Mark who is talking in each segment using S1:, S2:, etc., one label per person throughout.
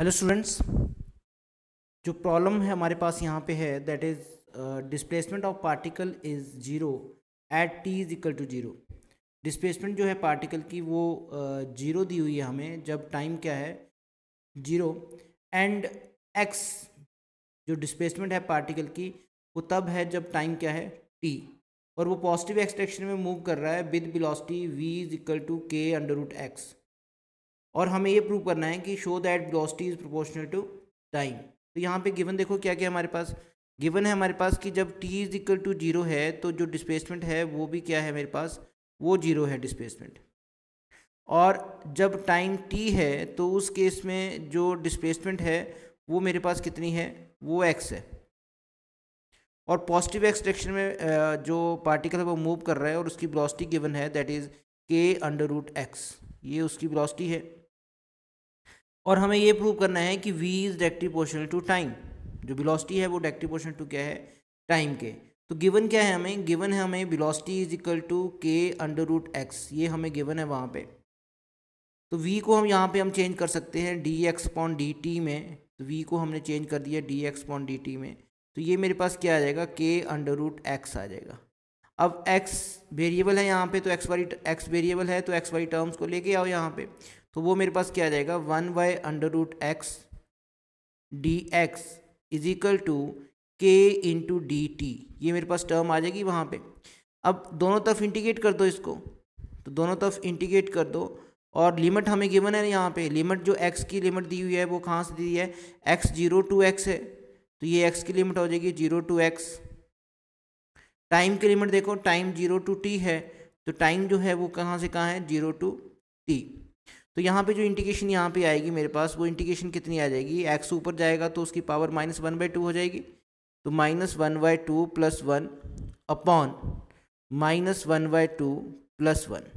S1: hello students जो problem है हमारे पास यहाँ पे है that is displacement of particle is zero at T is equal to zero displacement जो है पार्टिकल की वो जीरो uh, दी हुई है हमें जब टाइम क्या है जीरो एंड एक्स जो डिस्प्लेसमेंट है पार्टिकल की वो तब है जब टाइम क्या है टी और वो पॉजिटिव एक्सट्रेक्शन में मूव कर रहा है with velocity V is equal to K under root X और हमें ये प्रूव करना है कि show that velocity is proportional to time तो यहाँ पे गिवन देखो क्या क्या हमारे पास गिवन है हमारे पास कि जब T is equal to zero है तो जो डिस्प्लेसमेंट है वो भी क्या है मेरे पास वो जीरो है डिस्प्लेसमेंट और जब टाइम टी है तो उस केस में जो डिस्प्लेसमेंट है वो मेरे पास कितनी है वो एक्स है और पॉजिटिव एक्स डायरेक्शन में जो पार्टिकल है वो मूव कर रहा है और उसकी ब्रॉसिटी गिवन है that is K under root X ये उसकी वेलोसिटी है और हमें ये प्रूव करना है कि V is directly proportional to time जो वेलोसिटी है वो डायरेक्टली पोर्शनल टू क्या है टाइम के तो गिवन क्या है हमें गिवन है हमें velocity is equal to K under root X ये हमें गिवन है वहाँ पे तो वी को हम यहाँ पे हम चेंज कर सकते हैं D X upon D T में तो वी को हमने चेंज कर दिया D X upon D T में तो ये मेरे पास क्या आ जाएगा के अंडर रूट एक्स आ जाएगा अब एक्स वेरिएबल है यहाँ पे तो एक्स वाई एक्स वेरिएबल है तो एक्स वाई टर्म्स को लेके आओ यहाँ पे तो वो मेरे पास क्या आ जाएगा one by under root X D X is equal to K into D T ये मेरे पास टर्म आ जाएगी वहाँ पे अब दोनों तरफ इंटीग्रेट कर दो इसको तो दोनों तरफ इंटीग्रेट कर दो और लिमिट हमें गिवन है यहाँ पे लिमिट जो एक्स की लिमिट दी हुई है वो कहाँ से दी है एक्स जीरो टू एक्स है तो ये एक्स की लिमिट हो जाएगी जीरो टू एक्स टाइम की लिमिट देखो टाइम जीरो टू टी है तो टाइम जो है वो कहाँ से कहाँ है जीरो टू टी तो यहाँ पे जो इंटीग्रेशन यहाँ पे आएगी मेरे पास वो इंटीग्रेशन कितनी आ जाएगी एक्स ऊपर जाएगा तो उसकी power minus one by two हो जाएगी तो minus one by two plus one upon minus one by two plus one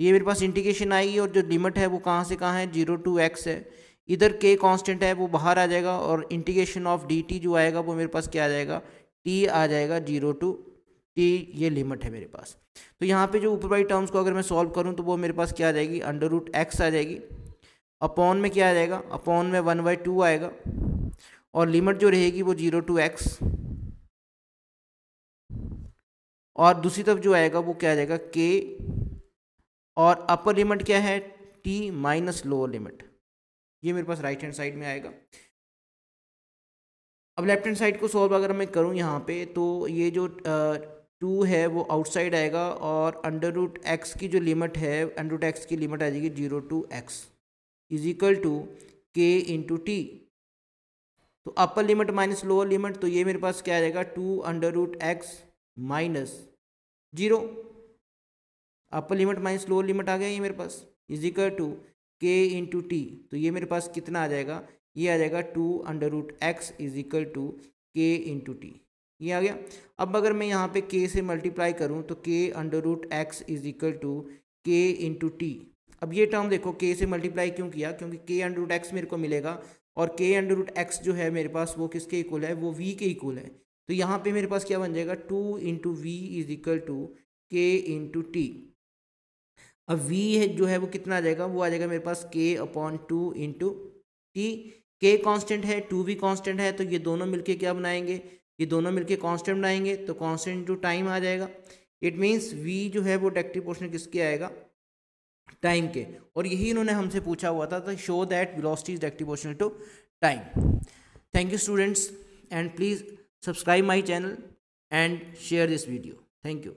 S1: ये मेरे पास इंटीग्रेशन आएगी और जो लिमिट है वो कहाँ से कहाँ है जीरो टू एक्स है इधर के कॉन्स्टेंट है वो बाहर आ जाएगा और इंटीग्रेशन ऑफ डी जो आएगा वो मेरे पास क्या आ जाएगा टी आ जाएगा जीरो टू टी ये लिमिट है मेरे पास तो यहाँ पे जो ऊपर वाली टर्म्स को अगर मैं सॉल्व करूँ तो वो मेरे पास क्या आ जाएगी अंडर रूट एक्स आ जाएगी अपॉन में क्या आ जाएगा अपॉन में वन बाई टू आएगा और लिमिट जो रहेगी वो जीरो टू एक्स और दूसरी तरफ जो आएगा वो क्या आ जाएगा के और अपर लिमिट क्या है टी माइनस लोअर लिमिट ये मेरे पास राइट हैंड साइड में आएगा अब लेफ्ट हैंड साइड को सॉल्व अगर मैं करूँ यहाँ पे तो ये जो टू है वो आउटसाइड आएगा और अंडर रूट एक्स की जो लिमिट है अंडर रूट एक्स की लिमिट आ जाएगी zero to X is equal to K into T तो upper limit minus lower limit तो ये मेरे पास क्या आ जाएगा two under root X minus zero upper limit minus lower limit आ गया ये मेरे पास is equal to K into T तो ये मेरे पास कितना आ जाएगा ये आ जाएगा two under root X is equal to K into T ये आ गया अब अगर मैं यहाँ पे के से मल्टीप्लाई करूँ तो K under root X is equal to K into T अब ये टर्म देखो के से मल्टीप्लाई क्यों किया क्योंकि के अंडर रूट एक्स मेरे को मिलेगा और के अंडर रूट एक्स जो है मेरे पास वो किसके इक्वल है वो वी के इक्वल है तो यहाँ पे मेरे पास क्या बन जाएगा two into V is equal to K into T अब v है जो है वो कितना आ जाएगा वो आ जाएगा मेरे पास k upon two into T K constant है टू भी कांस्टेंट है तो ये दोनों मिलके क्या बनाएंगे ये दोनों मिलके कांस्टेंट बनाएंगे तो कांस्टेंट इंटू टाइम आ जाएगा इट मीन्स वी जो है वो डेक्टिव पोर्शन किसके आएगा टाइम के और यही इन्होंने हमसे पूछा हुआ था तो show that velocity is directly proportional to time thank you students and please subscribe my channel and share this video thank you